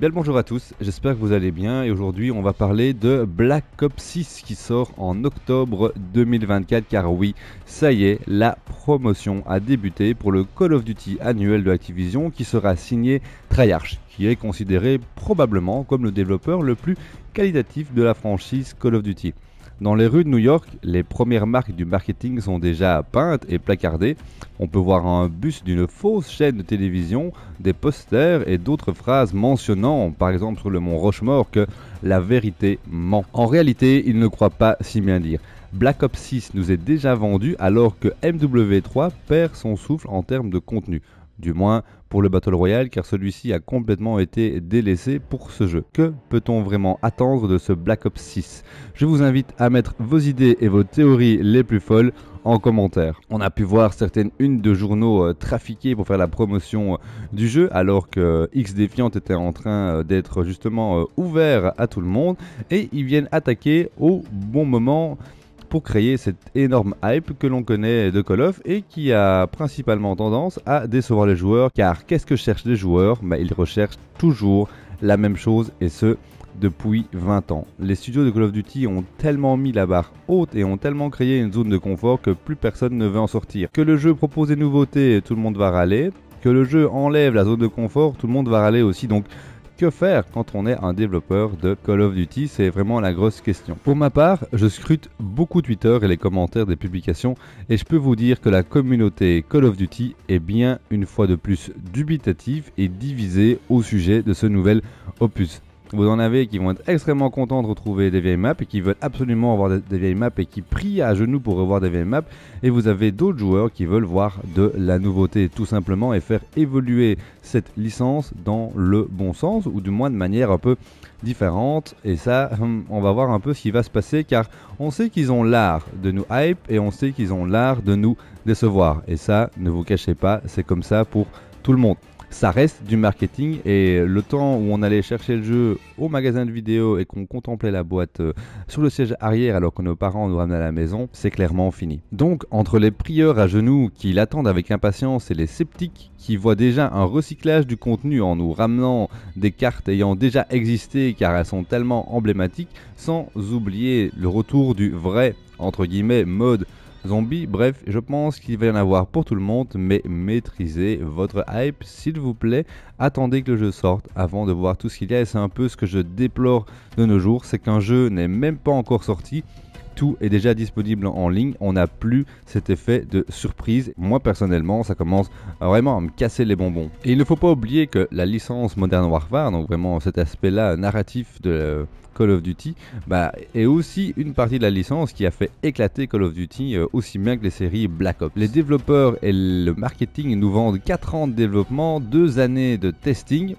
Bien bonjour à tous, j'espère que vous allez bien et aujourd'hui on va parler de Black Ops 6 qui sort en octobre 2024 car oui, ça y est, la promotion a débuté pour le Call of Duty annuel de Activision qui sera signé Treyarch qui est considéré probablement comme le développeur le plus qualitatif de la franchise Call of Duty. Dans les rues de New York, les premières marques du marketing sont déjà peintes et placardées. On peut voir un bus d'une fausse chaîne de télévision, des posters et d'autres phrases mentionnant, par exemple sur le mont rochemore que la vérité ment. En réalité, ils ne croient pas si bien dire. Black Ops 6 nous est déjà vendu alors que MW3 perd son souffle en termes de contenu du moins pour le Battle Royale, car celui-ci a complètement été délaissé pour ce jeu. Que peut-on vraiment attendre de ce Black Ops 6 Je vous invite à mettre vos idées et vos théories les plus folles en commentaire. On a pu voir certaines unes de journaux euh, trafiquées pour faire la promotion euh, du jeu, alors que euh, X était en train d'être justement ouvert à tout le monde, et ils viennent attaquer au bon moment pour créer cette énorme hype que l'on connaît de Call of et qui a principalement tendance à décevoir les joueurs car qu'est-ce que cherchent les joueurs bah, Ils recherchent toujours la même chose et ce depuis 20 ans. Les studios de Call of Duty ont tellement mis la barre haute et ont tellement créé une zone de confort que plus personne ne veut en sortir. Que le jeu propose des nouveautés, tout le monde va râler. Que le jeu enlève la zone de confort, tout le monde va râler aussi. Donc que faire quand on est un développeur de Call of Duty C'est vraiment la grosse question. Pour ma part, je scrute beaucoup Twitter et les commentaires des publications et je peux vous dire que la communauté Call of Duty est bien une fois de plus dubitative et divisée au sujet de ce nouvel opus. Vous en avez qui vont être extrêmement contents de retrouver des vieilles maps et qui veulent absolument avoir des vieilles maps et qui prient à genoux pour revoir des vieilles maps. Et vous avez d'autres joueurs qui veulent voir de la nouveauté tout simplement et faire évoluer cette licence dans le bon sens ou du moins de manière un peu différente. Et ça, hum, on va voir un peu ce qui va se passer car on sait qu'ils ont l'art de nous hype et on sait qu'ils ont l'art de nous décevoir. Et ça, ne vous cachez pas, c'est comme ça pour tout le monde ça reste du marketing et le temps où on allait chercher le jeu au magasin de vidéo et qu'on contemplait la boîte euh, sur le siège arrière alors que nos parents nous ramenaient à la maison, c'est clairement fini. Donc entre les prieurs à genoux qui l'attendent avec impatience et les sceptiques qui voient déjà un recyclage du contenu en nous ramenant des cartes ayant déjà existé car elles sont tellement emblématiques, sans oublier le retour du vrai entre guillemets mode Zombie, Bref, je pense qu'il va y en avoir pour tout le monde, mais maîtrisez votre hype s'il vous plaît. Attendez que le jeu sorte avant de voir tout ce qu'il y a et c'est un peu ce que je déplore de nos jours, c'est qu'un jeu n'est même pas encore sorti tout est déjà disponible en ligne, on n'a plus cet effet de surprise. Moi personnellement, ça commence vraiment à me casser les bonbons. Et il ne faut pas oublier que la licence Modern Warfare, donc vraiment cet aspect-là narratif de, Call of Duty, bah, est aussi une partie de la licence qui a fait éclater Call of Duty euh, aussi bien que les séries Black Ops. Les développeurs et le marketing nous vendent 4 ans de développement, 2 années de testing,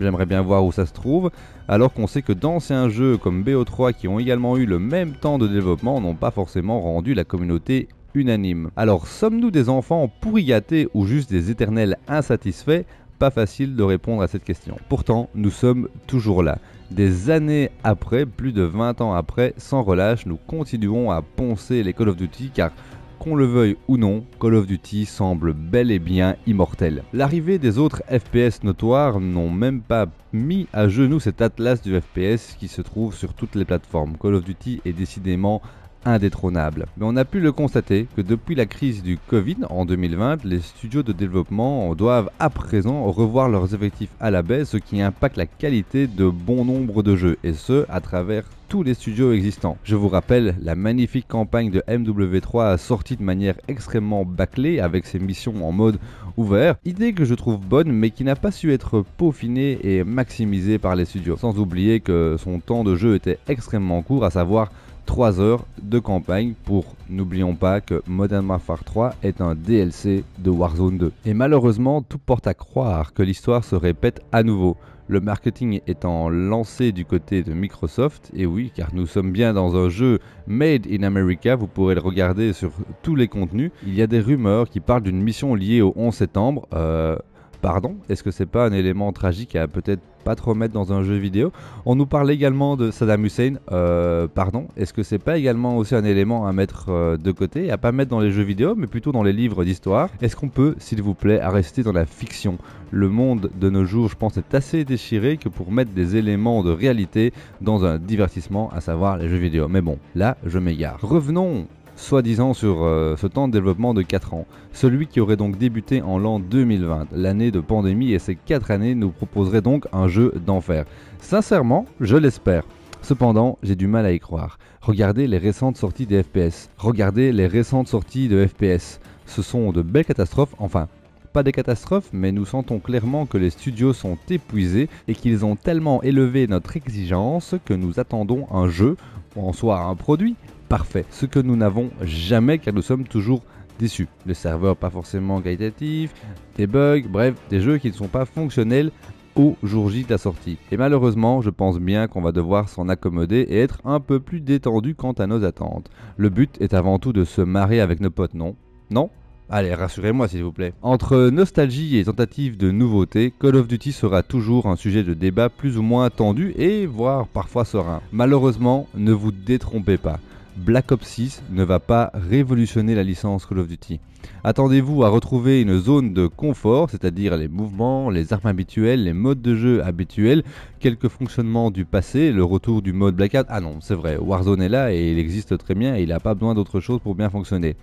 j'aimerais bien voir où ça se trouve, alors qu'on sait que d'anciens jeux comme BO3 qui ont également eu le même temps de développement n'ont pas forcément rendu la communauté unanime. Alors sommes-nous des enfants pourri gâtés ou juste des éternels insatisfaits pas facile de répondre à cette question. Pourtant, nous sommes toujours là. Des années après, plus de 20 ans après, sans relâche, nous continuons à poncer les Call of Duty car qu'on le veuille ou non, Call of Duty semble bel et bien immortel. L'arrivée des autres FPS notoires n'ont même pas mis à genoux cet atlas du FPS qui se trouve sur toutes les plateformes. Call of Duty est décidément indétrônable. Mais on a pu le constater que depuis la crise du Covid en 2020, les studios de développement doivent à présent revoir leurs effectifs à la baisse, ce qui impacte la qualité de bon nombre de jeux, et ce, à travers tous les studios existants. Je vous rappelle la magnifique campagne de MW3 sortie de manière extrêmement bâclée avec ses missions en mode ouvert, idée que je trouve bonne mais qui n'a pas su être peaufinée et maximisée par les studios. Sans oublier que son temps de jeu était extrêmement court, à savoir 3 heures de campagne pour, n'oublions pas que Modern Warfare 3 est un DLC de Warzone 2. Et malheureusement, tout porte à croire que l'histoire se répète à nouveau, le marketing étant lancé du côté de Microsoft, et oui, car nous sommes bien dans un jeu Made in America, vous pourrez le regarder sur tous les contenus, il y a des rumeurs qui parlent d'une mission liée au 11 septembre, euh, Pardon Est-ce que c'est pas un élément tragique à peut-être trop mettre dans un jeu vidéo. On nous parle également de Saddam Hussein, euh, pardon, est-ce que c'est pas également aussi un élément à mettre euh, de côté, à pas mettre dans les jeux vidéo, mais plutôt dans les livres d'histoire Est-ce qu'on peut, s'il vous plaît, rester dans la fiction Le monde de nos jours, je pense, est assez déchiré que pour mettre des éléments de réalité dans un divertissement, à savoir les jeux vidéo. Mais bon, là, je m'égare. Revenons soi-disant sur euh, ce temps de développement de 4 ans. Celui qui aurait donc débuté en l'an 2020, l'année de pandémie, et ces 4 années nous proposeraient donc un jeu d'enfer. Sincèrement, je l'espère. Cependant, j'ai du mal à y croire. Regardez les récentes sorties des FPS. Regardez les récentes sorties de FPS. Ce sont de belles catastrophes, enfin, pas des catastrophes, mais nous sentons clairement que les studios sont épuisés et qu'ils ont tellement élevé notre exigence que nous attendons un jeu, en soit un produit, parfait, ce que nous n'avons jamais car nous sommes toujours déçus. le serveur pas forcément qualitatif, des bugs, bref, des jeux qui ne sont pas fonctionnels au jour J de la sortie. Et malheureusement, je pense bien qu'on va devoir s'en accommoder et être un peu plus détendu quant à nos attentes. Le but est avant tout de se marrer avec nos potes, non Non Allez, rassurez-moi s'il vous plaît. Entre nostalgie et tentative de nouveauté, Call of Duty sera toujours un sujet de débat plus ou moins tendu et voire parfois serein. Malheureusement, ne vous détrompez pas. Black Ops 6 ne va pas révolutionner la licence Call of Duty. Attendez-vous à retrouver une zone de confort, c'est-à-dire les mouvements, les armes habituelles, les modes de jeu habituels, quelques fonctionnements du passé, le retour du mode Blackout. Ah non, c'est vrai, Warzone est là et il existe très bien et il n'a pas besoin d'autre chose pour bien fonctionner.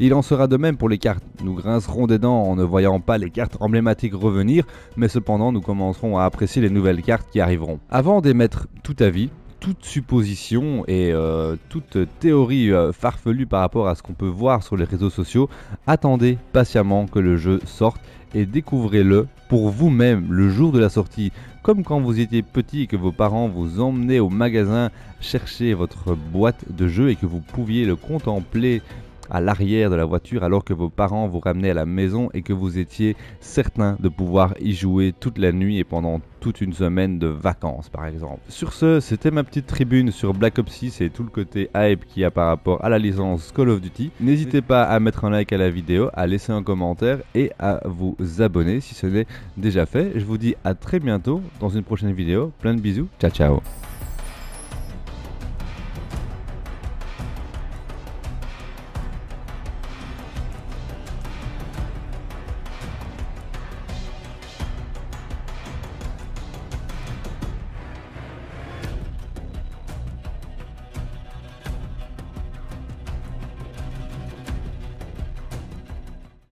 Il en sera de même pour les cartes. Nous grincerons des dents en ne voyant pas les cartes emblématiques revenir, mais cependant nous commencerons à apprécier les nouvelles cartes qui arriveront. Avant d'émettre tout avis, toute supposition et euh, toute théorie euh, farfelue par rapport à ce qu'on peut voir sur les réseaux sociaux, attendez patiemment que le jeu sorte et découvrez-le pour vous-même le jour de la sortie. Comme quand vous étiez petit et que vos parents vous emmenaient au magasin chercher votre boîte de jeu et que vous pouviez le contempler à l'arrière de la voiture alors que vos parents vous ramenaient à la maison et que vous étiez certain de pouvoir y jouer toute la nuit et pendant toute une semaine de vacances par exemple. Sur ce, c'était ma petite tribune sur Black Ops 6 et tout le côté hype qu'il y a par rapport à la licence Call of Duty. N'hésitez pas à mettre un like à la vidéo, à laisser un commentaire et à vous abonner si ce n'est déjà fait. Je vous dis à très bientôt dans une prochaine vidéo. Plein de bisous. Ciao ciao.